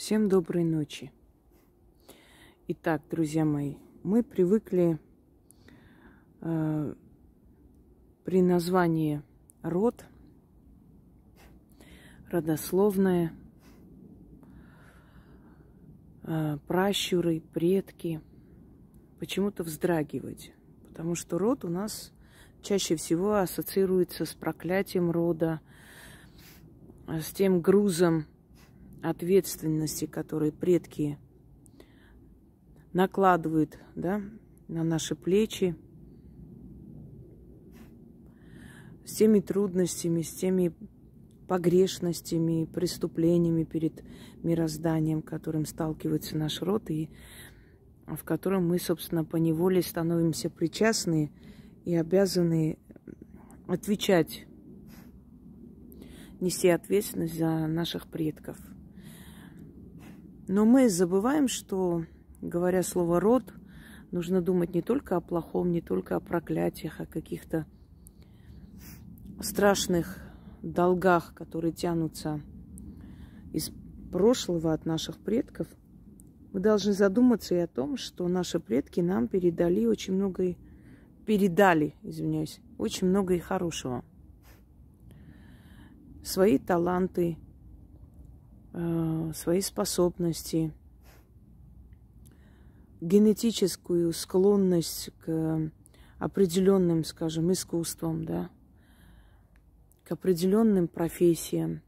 Всем доброй ночи. Итак, друзья мои, мы привыкли э, при названии род, родословное, э, пращуры, предки, почему-то вздрагивать, потому что род у нас чаще всего ассоциируется с проклятием рода, с тем грузом ответственности, которые предки накладывают да, на наши плечи, с теми трудностями, с теми погрешностями, преступлениями перед мирозданием, которым сталкивается наш род, и в котором мы, собственно, по неволе становимся причастны и обязаны отвечать, нести ответственность за наших предков. Но мы забываем, что, говоря слово «род», нужно думать не только о плохом, не только о проклятиях, о каких-то страшных долгах, которые тянутся из прошлого от наших предков. Мы должны задуматься и о том, что наши предки нам передали очень много, передали, извиняюсь, очень много и хорошего. Свои таланты – Э, свои способности, генетическую склонность к определенным, скажем, искусствам, да, к определенным профессиям.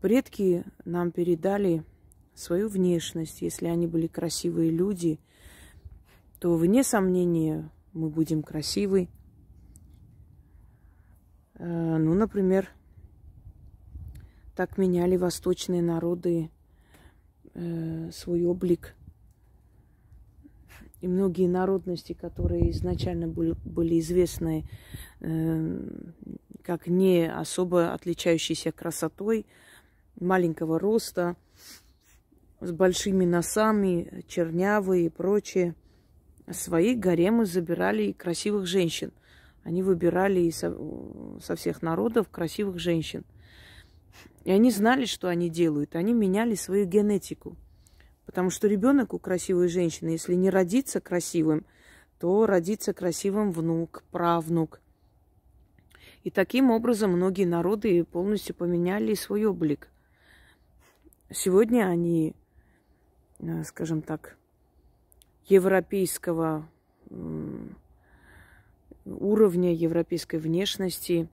Предки нам передали свою внешность. Если они были красивые люди, то, вне сомнения, мы будем красивы. Э, ну, например, так меняли восточные народы э, свой облик. И многие народности, которые изначально были, были известны э, как не особо отличающиеся красотой, маленького роста, с большими носами, чернявые и прочее. Свои гаремы забирали и красивых женщин. Они выбирали со, со всех народов красивых женщин – и они знали, что они делают. Они меняли свою генетику. Потому что ребенок у красивой женщины, если не родится красивым, то родится красивым внук, правнук. И таким образом многие народы полностью поменяли свой облик. Сегодня они, э, скажем так, европейского уровня, европейской внешности,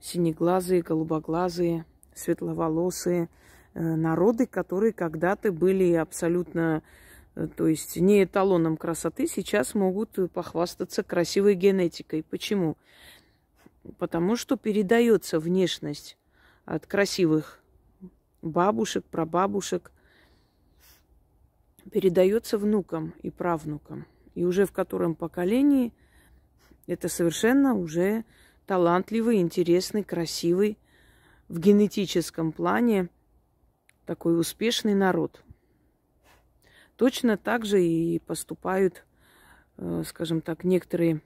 синеглазые, голубоглазые – светловолосые э, народы, которые когда-то были абсолютно, э, то есть не эталоном красоты, сейчас могут э, похвастаться красивой генетикой. Почему? Потому что передается внешность от красивых бабушек, прабабушек, передается внукам и правнукам. И уже в котором поколении это совершенно уже талантливый, интересный, красивый в генетическом плане такой успешный народ. Точно так же и поступают, э, скажем так, некоторые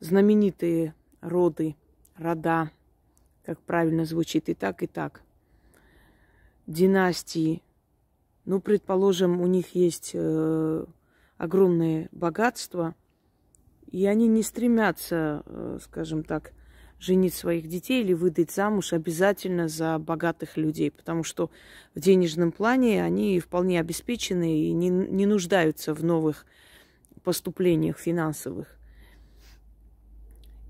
знаменитые роды, рода, как правильно звучит, и так, и так. Династии. Ну, предположим, у них есть э, огромное богатство, и они не стремятся, э, скажем так, женить своих детей или выдать замуж обязательно за богатых людей, потому что в денежном плане они вполне обеспечены и не, не нуждаются в новых поступлениях финансовых.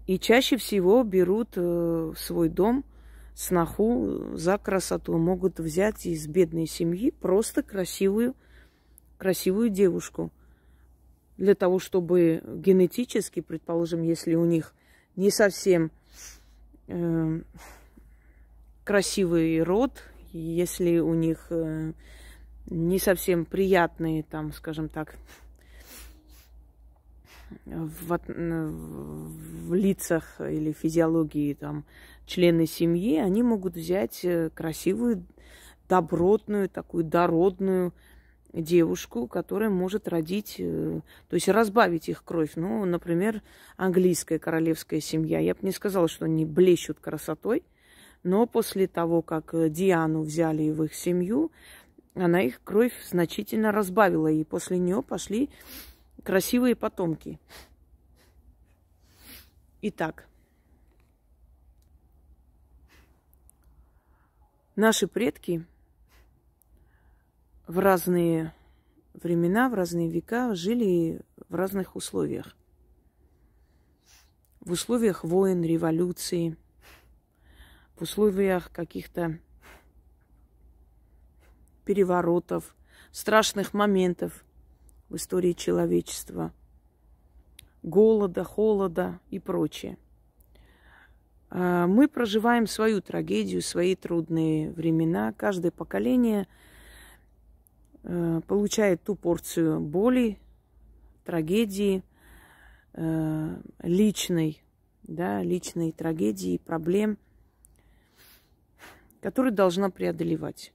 И чаще всего берут в э, свой дом сноху э, за красоту. Могут взять из бедной семьи просто красивую, красивую девушку. Для того, чтобы генетически, предположим, если у них не совсем Эм, красивый род, если у них э, не совсем приятные, там, скажем так, в, в лицах или физиологии там члены семьи, они могут взять э, красивую, добротную, такую дородную, девушку, которая может родить, э, то есть разбавить их кровь. Ну, например, английская королевская семья. Я бы не сказала, что они блещут красотой, но после того, как э, Диану взяли в их семью, она их кровь значительно разбавила, и после нее пошли красивые потомки. Итак, наши предки – в разные времена, в разные века жили в разных условиях. В условиях войн, революции, в условиях каких-то переворотов, страшных моментов в истории человечества, голода, холода и прочее. А, мы проживаем свою трагедию, свои трудные времена. Каждое поколение – Э, получает ту порцию боли, трагедии, э, личной, да, личной трагедии, проблем, которые должна преодолевать.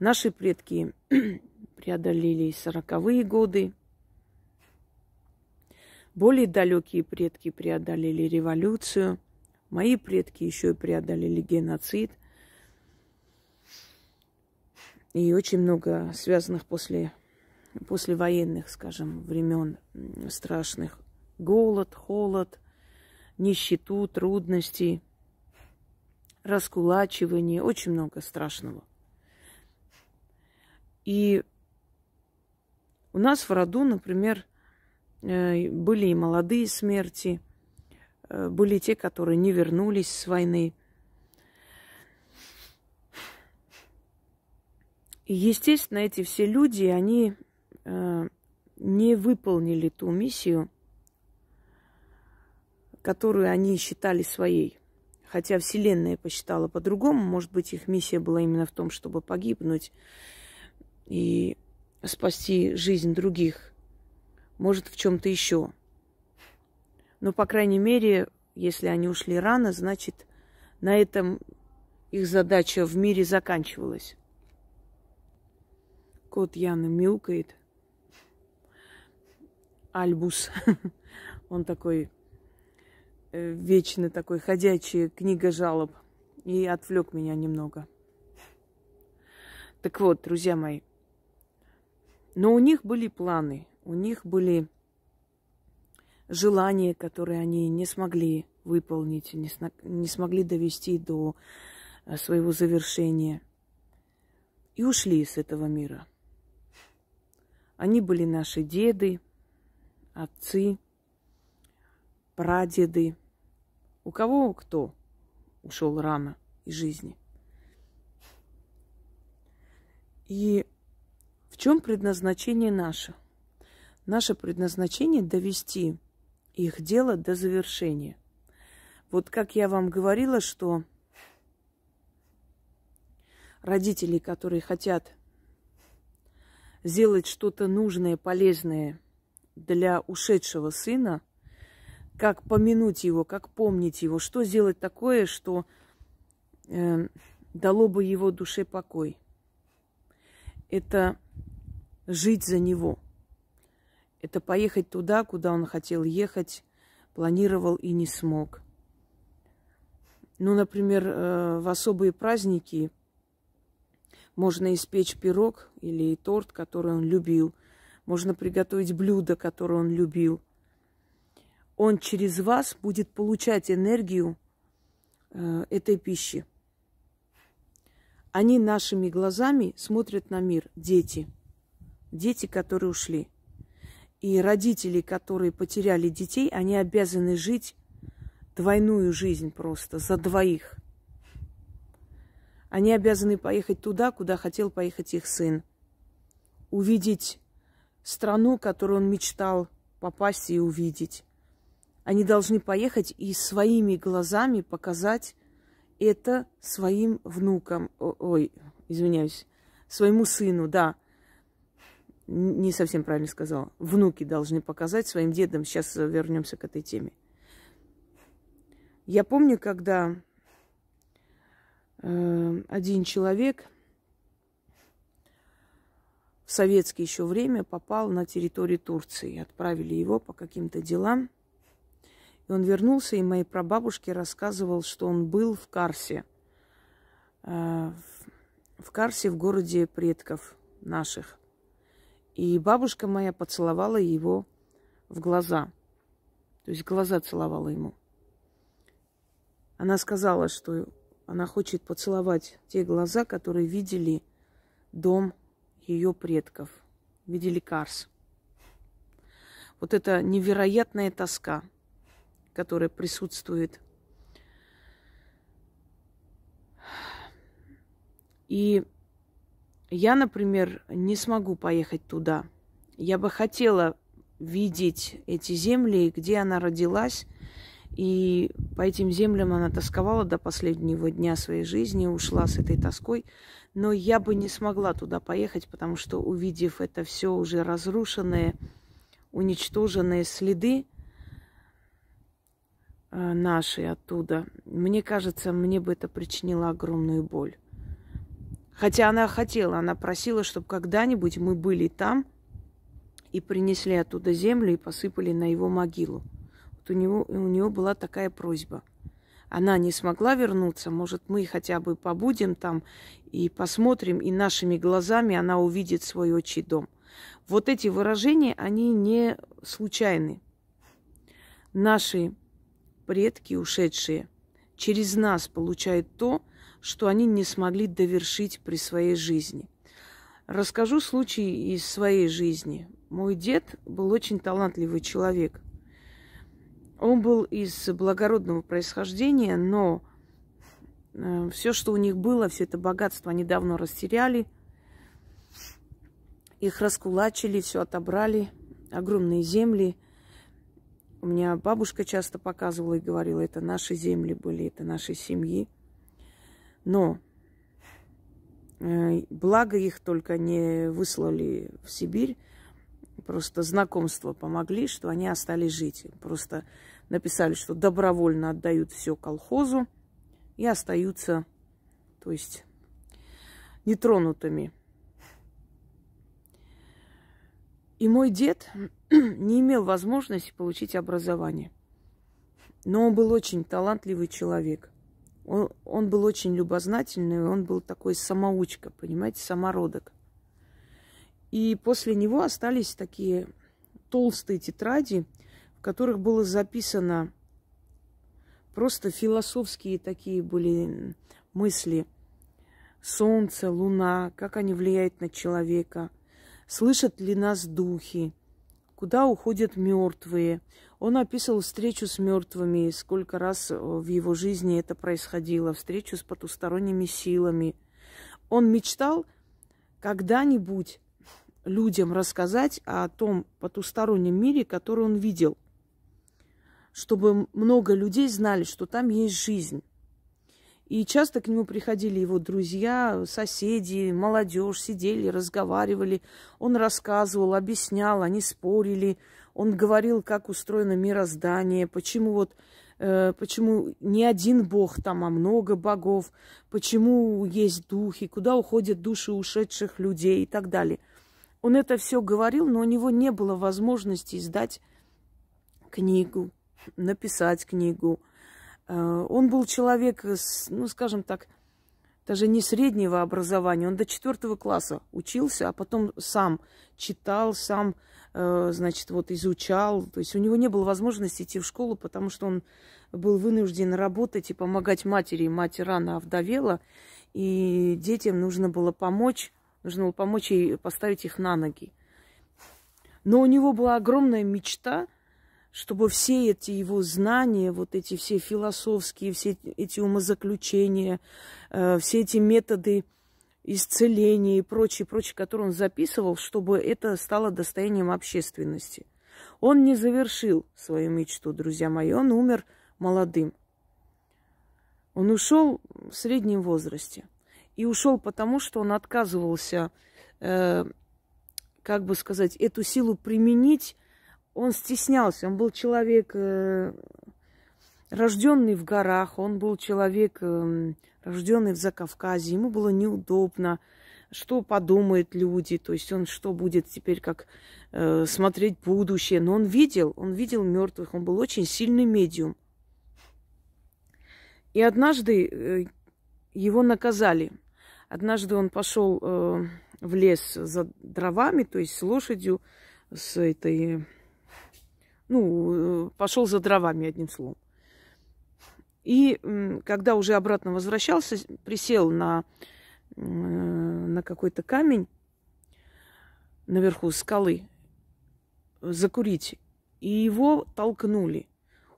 Наши предки преодолели сороковые годы, более далекие предки преодолели революцию, мои предки еще и преодолели геноцид – и очень много связанных после, после военных, скажем, времен страшных. Голод, холод, нищету, трудности, раскулачивание. Очень много страшного. И у нас в роду, например, э, были и молодые смерти, э, были те, которые не вернулись с войны – естественно, эти все люди, они э, не выполнили ту миссию, которую они считали своей. Хотя Вселенная посчитала по-другому, может быть, их миссия была именно в том, чтобы погибнуть и спасти жизнь других, может, в чем-то еще. Но, по крайней мере, если они ушли рано, значит, на этом их задача в мире заканчивалась. Кот Яны мяукает. Альбус. Он такой э, вечно такой ходячий, книга жалоб. И отвлек меня немного. Так вот, друзья мои, но у них были планы, у них были желания, которые они не смогли выполнить, не, сна- не смогли довести до э, своего завершения. И ушли из этого мира. Они были наши деды, отцы, прадеды. У кого кто ушел рано из жизни. И в чем предназначение наше? Наше предназначение – довести их дело до завершения. Вот как я вам говорила, что родители, которые хотят сделать что-то нужное, полезное для ушедшего сына, как помянуть его, как помнить его, что сделать такое, что э, дало бы его душе покой. Это жить за него. Это поехать туда, куда он хотел ехать, планировал и не смог. Ну, например, э, в особые праздники можно испечь пирог или торт, который он любил. Можно приготовить блюдо, которое он любил. Он через вас будет получать энергию э, этой пищи. Они нашими глазами смотрят на мир, дети. Дети, которые ушли. И родители, которые потеряли детей, они обязаны жить двойную жизнь просто за двоих – они обязаны поехать туда, куда хотел поехать их сын. Увидеть страну, которую он мечтал попасть и увидеть. Они должны поехать и своими глазами показать это своим внукам. ой, извиняюсь, своему сыну, да. Не совсем правильно сказал. Внуки должны показать своим дедам. Сейчас вернемся к этой теме. Я помню, когда Эм, один человек в советское еще время попал на территорию Турции. Отправили его по каким-то делам. И он вернулся, и моей прабабушке рассказывал, что он был в Карсе. Э, в Карсе, в городе предков наших. И бабушка моя поцеловала его в глаза. То есть глаза целовала ему. Она сказала, что она хочет поцеловать те глаза, которые видели дом ее предков, видели Карс. Вот это невероятная тоска, которая присутствует. И я, например, не смогу поехать туда. Я бы хотела видеть эти земли, где она родилась, и по этим землям она тосковала до последнего дня своей жизни, ушла с этой тоской. Но я бы не смогла туда поехать, потому что, увидев это все уже разрушенные, уничтоженные следы э, наши оттуда, мне кажется, мне бы это причинило огромную боль. Хотя она хотела, она просила, чтобы когда-нибудь мы были там и принесли оттуда землю и посыпали на его могилу у, него, у нее была такая просьба. Она не смогла вернуться, может, мы хотя бы побудем там и посмотрим, и нашими глазами она увидит свой отчий дом. Вот эти выражения, они не случайны. Наши предки, ушедшие, через нас получают то, что они не смогли довершить при своей жизни. Расскажу случай из своей жизни. Мой дед был очень талантливый человек. Он был из благородного происхождения, но э, все, что у них было, все это богатство они давно растеряли. Их раскулачили, все отобрали, огромные земли. У меня бабушка часто показывала и говорила, это наши земли были, это наши семьи. Но э, благо их только не выслали в Сибирь, просто знакомства помогли, что они остались жить. Просто написали, что добровольно отдают все колхозу и остаются, то есть, нетронутыми. И мой дед не имел возможности получить образование. Но он был очень талантливый человек. Он, он был очень любознательный, он был такой самоучка, понимаете, самородок. И после него остались такие толстые тетради, в которых было записано просто философские такие были мысли. Солнце, луна, как они влияют на человека, слышат ли нас духи, куда уходят мертвые. Он описывал встречу с мертвыми, сколько раз в его жизни это происходило, встречу с потусторонними силами. Он мечтал когда-нибудь людям рассказать о том потустороннем мире, который он видел, чтобы много людей знали, что там есть жизнь. И часто к нему приходили его друзья, соседи, молодежь, сидели, разговаривали. Он рассказывал, объяснял, они спорили. Он говорил, как устроено мироздание, почему вот э, почему не один бог там, а много богов, почему есть духи, куда уходят души ушедших людей и так далее. Он это все говорил, но у него не было возможности издать книгу, написать книгу. Э, он был человек, с, ну, скажем так, даже не среднего образования. Он до четвертого класса учился, а потом сам читал, сам, э, значит, вот изучал. То есть у него не было возможности идти в школу, потому что он был вынужден работать и помогать матери. Мать рано овдовела, и детям нужно было помочь Нужно было помочь ей поставить их на ноги. Но у него была огромная мечта, чтобы все эти его знания, вот эти все философские, все эти умозаключения, э, все эти методы исцеления и прочее, прочее, которые он записывал, чтобы это стало достоянием общественности. Он не завершил свою мечту, друзья мои. Он умер молодым. Он ушел в среднем возрасте. И ушел потому, что он отказывался, э, как бы сказать, эту силу применить. Он стеснялся, он был человек, э, рожденный в горах, он был человек, э, рожденный в Закавказье, ему было неудобно что подумают люди, то есть он что будет теперь как э, смотреть будущее. Но он видел, он видел мертвых, он был очень сильный медиум. И однажды э, его наказали. Однажды он пошел э, в лес за дровами, то есть с лошадью, с этой... Ну, э, пошел за дровами, одним словом. И когда уже обратно возвращался, присел на, на какой-то камень наверху скалы закурить. И его толкнули.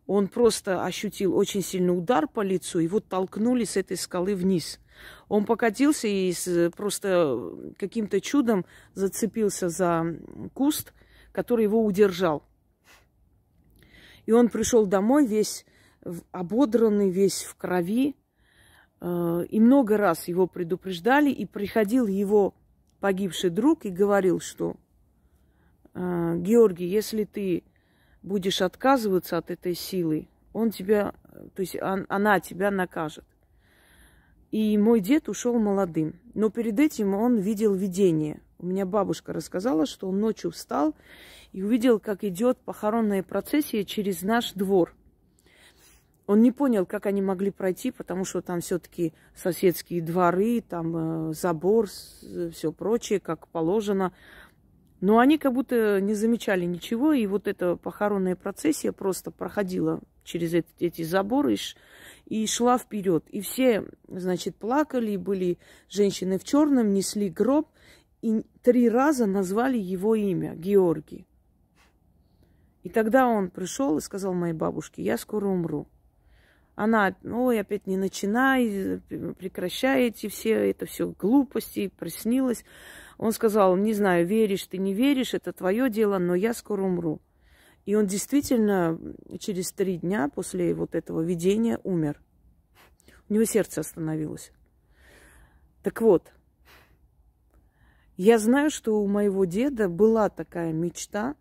Он просто ощутил очень сильный удар по лицу. Его толкнули с этой скалы вниз – он покатился и просто каким-то чудом зацепился за куст, который его удержал. И он пришел домой весь ободранный, весь в крови. Э, и много раз его предупреждали, и приходил его погибший друг и говорил, что «Э, Георгий, если ты будешь отказываться от этой силы, он тебя, э, то есть она тебя накажет. И мой дед ушел молодым. Но перед этим он видел видение. У меня бабушка рассказала, что он ночью встал и увидел, как идет похоронная процессия через наш двор. Он не понял, как они могли пройти, потому что там все-таки соседские дворы, там э, забор, все прочее, как положено. Но они как будто не замечали ничего, и вот эта похоронная процессия просто проходила через эти, заборы и шла вперед. И все, значит, плакали, были женщины в черном, несли гроб, и три раза назвали его имя Георгий. И тогда он пришел и сказал моей бабушке, я скоро умру. Она, ой, опять не начинай, прекращаете все это все глупости, приснилось. Он сказал, не знаю, веришь ты, не веришь, это твое дело, но я скоро умру. И он действительно через три дня после вот этого видения умер. У него сердце остановилось. Так вот, я знаю, что у моего деда была такая мечта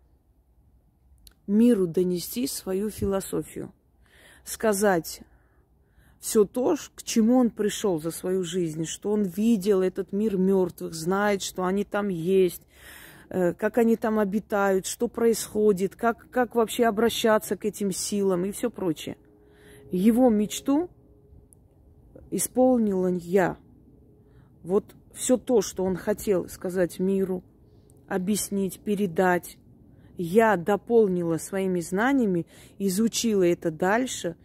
миру донести свою философию, сказать все то, к чему он пришел за свою жизнь, что он видел этот мир мертвых, знает, что они там есть, Э, как они там обитают, что происходит, как, как вообще обращаться к этим силам и все прочее. Его мечту исполнила я. Вот все то, что он хотел сказать миру, объяснить, передать, я дополнила своими знаниями, изучила это дальше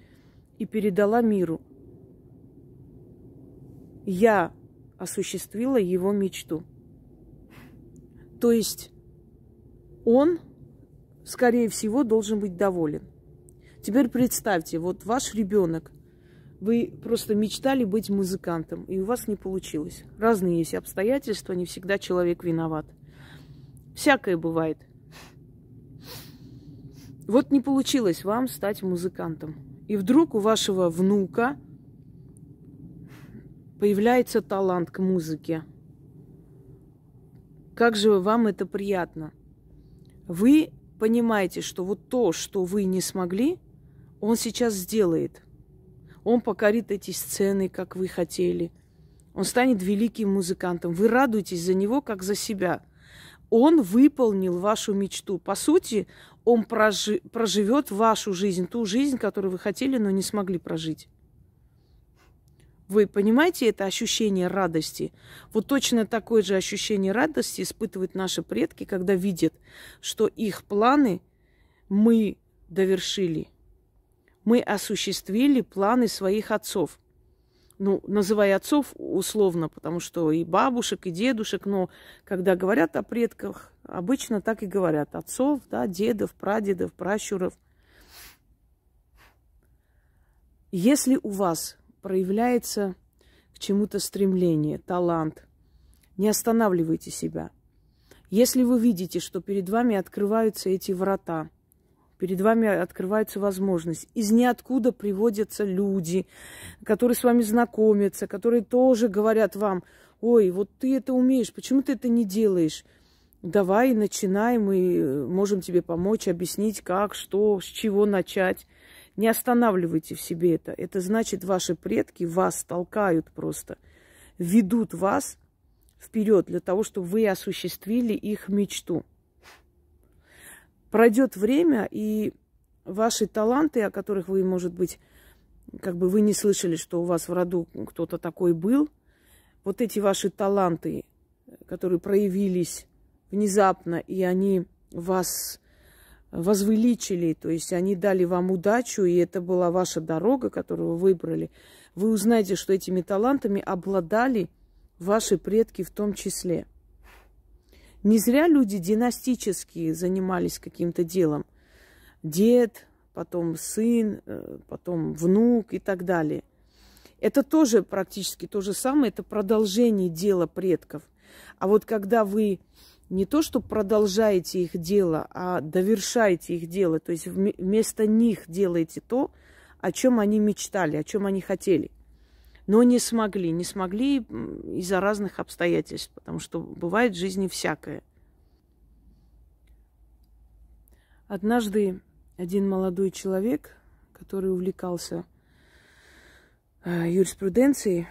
и передала миру. Я осуществила его мечту. То есть он, скорее всего, должен быть доволен. Теперь представьте, вот ваш ребенок, вы просто мечтали быть музыкантом, и у вас не получилось. Разные есть обстоятельства, не всегда человек виноват. Всякое бывает. Вот не получилось вам стать музыкантом. И вдруг у вашего внука появляется талант к музыке. Как же вам это приятно? Вы понимаете, что вот то, что вы не смогли, он сейчас сделает. Он покорит эти сцены, как вы хотели. Он станет великим музыкантом. Вы радуетесь за него, как за себя. Он выполнил вашу мечту. По сути, он прожи- проживет вашу жизнь, ту жизнь, которую вы хотели, но не смогли прожить. Вы понимаете это ощущение радости? Вот точно такое же ощущение радости испытывают наши предки, когда видят, что их планы мы довершили. Мы осуществили планы своих отцов. Ну, называя отцов условно, потому что и бабушек, и дедушек, но когда говорят о предках, обычно так и говорят. Отцов, да, дедов, прадедов, пращуров. Если у вас проявляется к чему-то стремление, талант. Не останавливайте себя. Если вы видите, что перед вами открываются эти врата, перед вами открывается возможность, из ниоткуда приводятся люди, которые с вами знакомятся, которые тоже говорят вам, ой, вот ты это умеешь, почему ты это не делаешь? Давай, начинай, мы э, можем тебе помочь, объяснить, как, что, с чего начать. Не останавливайте в себе это. Это значит, ваши предки вас толкают просто, ведут вас вперед для того, чтобы вы осуществили их мечту. Пройдет время, и ваши таланты, о которых вы, может быть, как бы вы не слышали, что у вас в роду кто-то такой был, вот эти ваши таланты, которые проявились внезапно, и они вас возвеличили, то есть они дали вам удачу, и это была ваша дорога, которую вы выбрали. Вы узнаете, что этими талантами обладали ваши предки в том числе. Не зря люди династически занимались каким-то делом. Дед, потом сын, э, потом внук и так далее. Это тоже практически то же самое, это продолжение дела предков. А вот когда вы не то, что продолжаете их дело, а довершаете их дело. То есть вместо них делаете то, о чем они мечтали, о чем они хотели. Но не смогли. Не смогли из-за разных обстоятельств, потому что бывает в жизни всякое. Однажды один молодой человек, который увлекался э, юриспруденцией,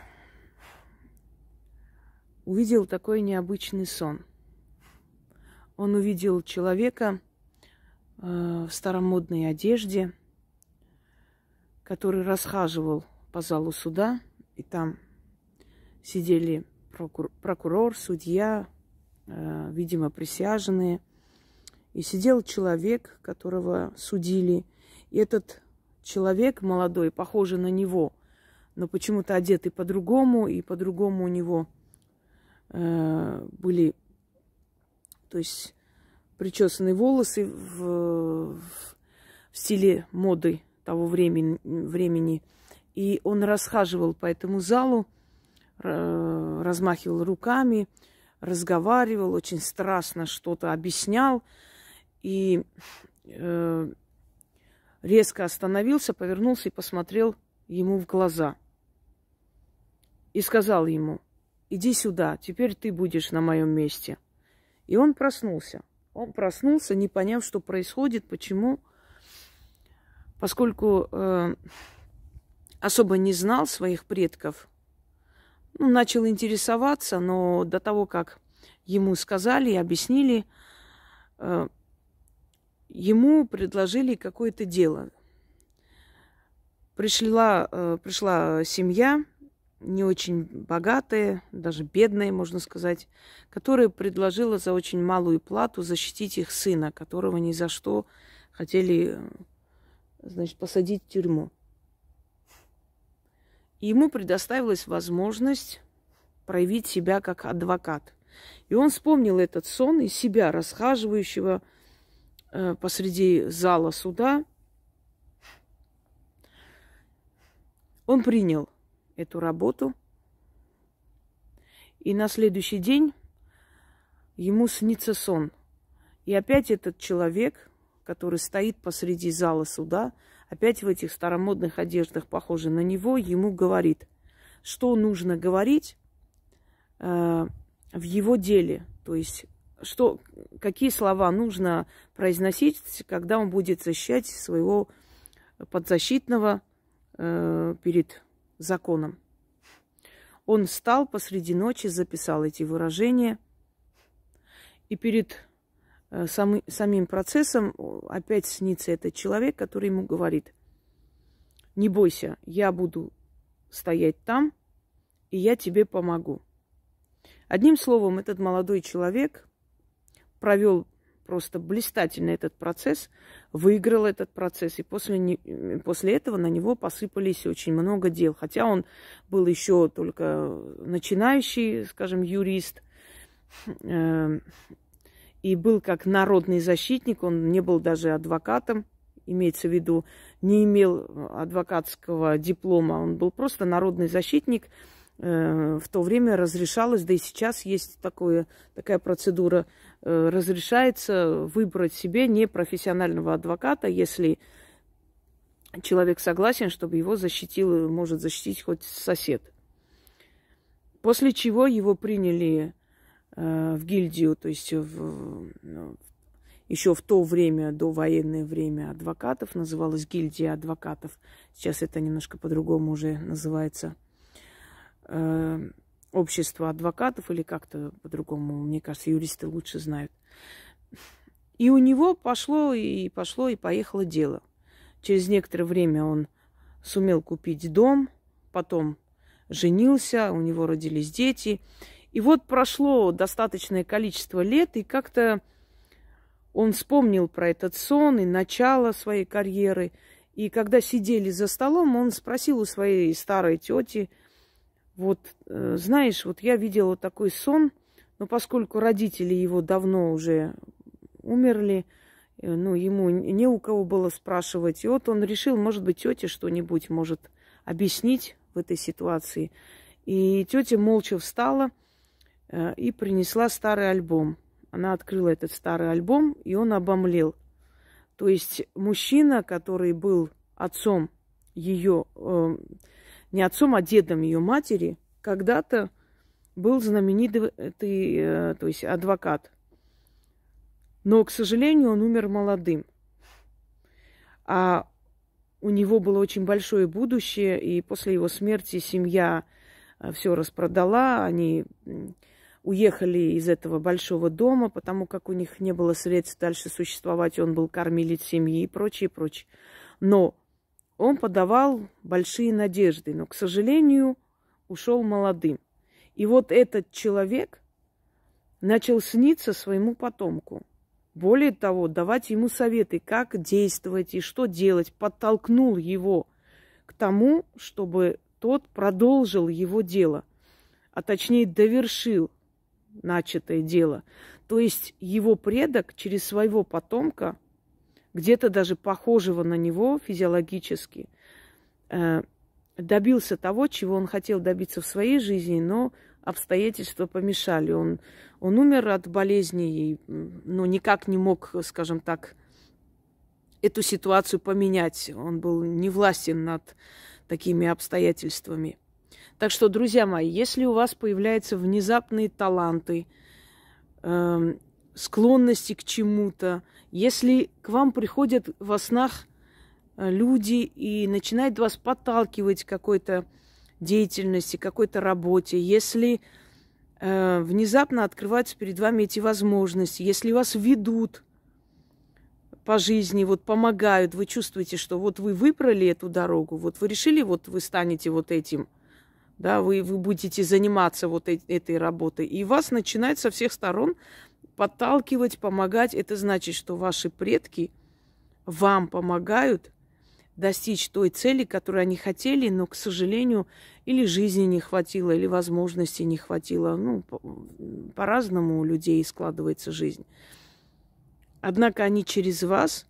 увидел такой необычный сон – он увидел человека э, в старомодной одежде, который расхаживал по залу суда, и там сидели прокурор, прокурор судья, э, видимо, присяжные. И сидел человек, которого судили. И этот человек молодой, похожий на него, но почему-то одетый по-другому, и по-другому у него э, были то есть причесанные волосы в, в стиле моды того времени, времени. И он расхаживал по этому залу, размахивал руками, разговаривал, очень страстно что-то объяснял. И э, резко остановился, повернулся и посмотрел ему в глаза. И сказал ему, иди сюда, теперь ты будешь на моем месте. И он проснулся. Он проснулся, не поняв, что происходит, почему. Поскольку э, особо не знал своих предков, ну, начал интересоваться, но до того, как ему сказали и объяснили, э, ему предложили какое-то дело. Пришла, э, пришла семья не очень богатые, даже бедные, можно сказать, которая предложила за очень малую плату защитить их сына, которого ни за что хотели, значит, посадить в тюрьму. И ему предоставилась возможность проявить себя как адвокат. И он вспомнил этот сон и себя, расхаживающего э, посреди зала суда. Он принял эту работу. И на следующий день ему снится сон. И опять этот человек, который стоит посреди зала суда, опять в этих старомодных одеждах, похоже на него, ему говорит, что нужно говорить э, в его деле, то есть что, какие слова нужно произносить, когда он будет защищать своего подзащитного э, перед законом. Он встал посреди ночи, записал эти выражения, и перед э, сам, самим процессом опять снится этот человек, который ему говорит, не бойся, я буду стоять там, и я тебе помогу. Одним словом, этот молодой человек провел просто блистательно этот процесс, выиграл этот процесс, и после, не, после этого на него посыпались очень много дел. Хотя он был еще только начинающий, скажем, юрист, э, и был как народный защитник, он не был даже адвокатом, имеется в виду, не имел адвокатского диплома, он был просто народный защитник, э, в то время разрешалось, да и сейчас есть такое, такая процедура Э, разрешается выбрать себе непрофессионального адвоката, если человек согласен, чтобы его защитил, э, может защитить хоть сосед. После чего его приняли э, в гильдию, то есть в, ну, еще в то время, до военное время адвокатов, называлась гильдия адвокатов. Сейчас это немножко по-другому уже называется. Э, общество адвокатов или как-то по-другому, мне кажется, юристы лучше знают. И у него пошло и пошло и поехало дело. Через некоторое время он сумел купить дом, потом женился, у него родились дети. И вот прошло достаточное количество лет, и как-то он вспомнил про этот сон и начало своей карьеры. И когда сидели за столом, он спросил у своей старой тети – вот, э, знаешь, вот я видела такой сон, но поскольку родители его давно уже умерли, э, ну, ему не у кого было спрашивать. И вот он решил, может быть, тетя что-нибудь может объяснить в этой ситуации. И тетя молча встала э, и принесла старый альбом. Она открыла этот старый альбом, и он обомлел. То есть мужчина, который был отцом ее не отцом, а дедом ее матери, когда-то был знаменитый, э, э, то есть адвокат. Но, к сожалению, он умер молодым. А у него было очень большое будущее, и после его смерти семья э, все распродала, они уехали из этого большого дома, потому как у них не было средств дальше существовать, он был кормилец семьи и прочее, прочее. Но он подавал большие надежды, но, к сожалению, ушел молодым. И вот этот человек начал сниться своему потомку. Более того, давать ему советы, как действовать и что делать, подтолкнул его к тому, чтобы тот продолжил его дело, а точнее довершил начатое дело. То есть его предок через своего потомка где-то даже похожего на него физиологически, э, добился того, чего он хотел добиться в своей жизни, но обстоятельства помешали. Он, он умер от болезни и ну, никак не мог, скажем так, эту ситуацию поменять. Он был не властен над такими обстоятельствами. Так что, друзья мои, если у вас появляются внезапные таланты, эм, склонности к чему-то, если к вам приходят во снах э, люди и начинают вас подталкивать к какой-то деятельности, какой-то работе, если э, внезапно открываются перед вами эти возможности, если вас ведут по жизни, вот помогают, вы чувствуете, что вот вы выбрали эту дорогу, вот вы решили, вот вы станете вот этим, да, вы, вы будете заниматься вот э- этой работой, и вас начинает со всех сторон подталкивать, помогать, это значит, что ваши предки вам помогают достичь той цели, которую они хотели, но, к сожалению, или жизни не хватило, или возможностей не хватило. Ну, по-разному у людей складывается жизнь. Однако они через вас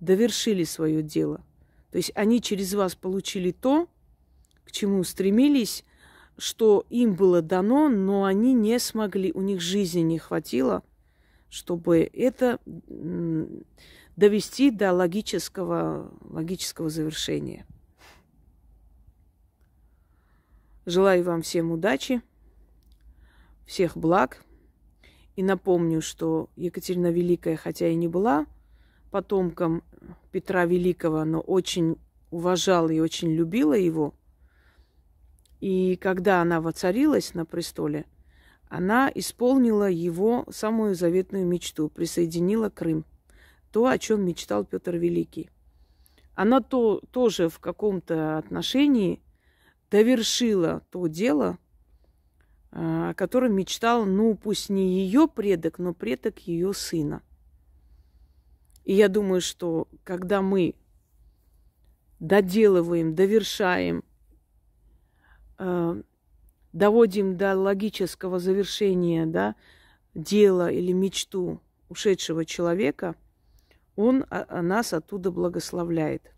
довершили свое дело. То есть они через вас получили то, к чему стремились, что им было дано, но они не смогли, у них жизни не хватило, чтобы это довести до логического, логического завершения. Желаю вам всем удачи, всех благ. И напомню, что Екатерина Великая, хотя и не была потомком Петра Великого, но очень уважала и очень любила его – и когда она воцарилась на престоле, она исполнила его самую заветную мечту, присоединила Крым, то, о чем мечтал Петр Великий. Она то, тоже в каком-то отношении довершила то дело, а, о котором мечтал, ну пусть не ее предок, но предок ее сына. И я думаю, что когда мы доделываем, довершаем – Э, доводим до логического завершения да, дела или мечту ушедшего человека, он а, а, нас оттуда благословляет,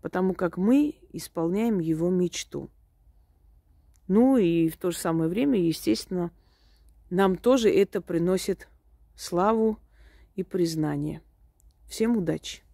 потому как мы исполняем его мечту. Ну и в то же самое время, естественно, нам тоже это приносит славу и признание. Всем удачи!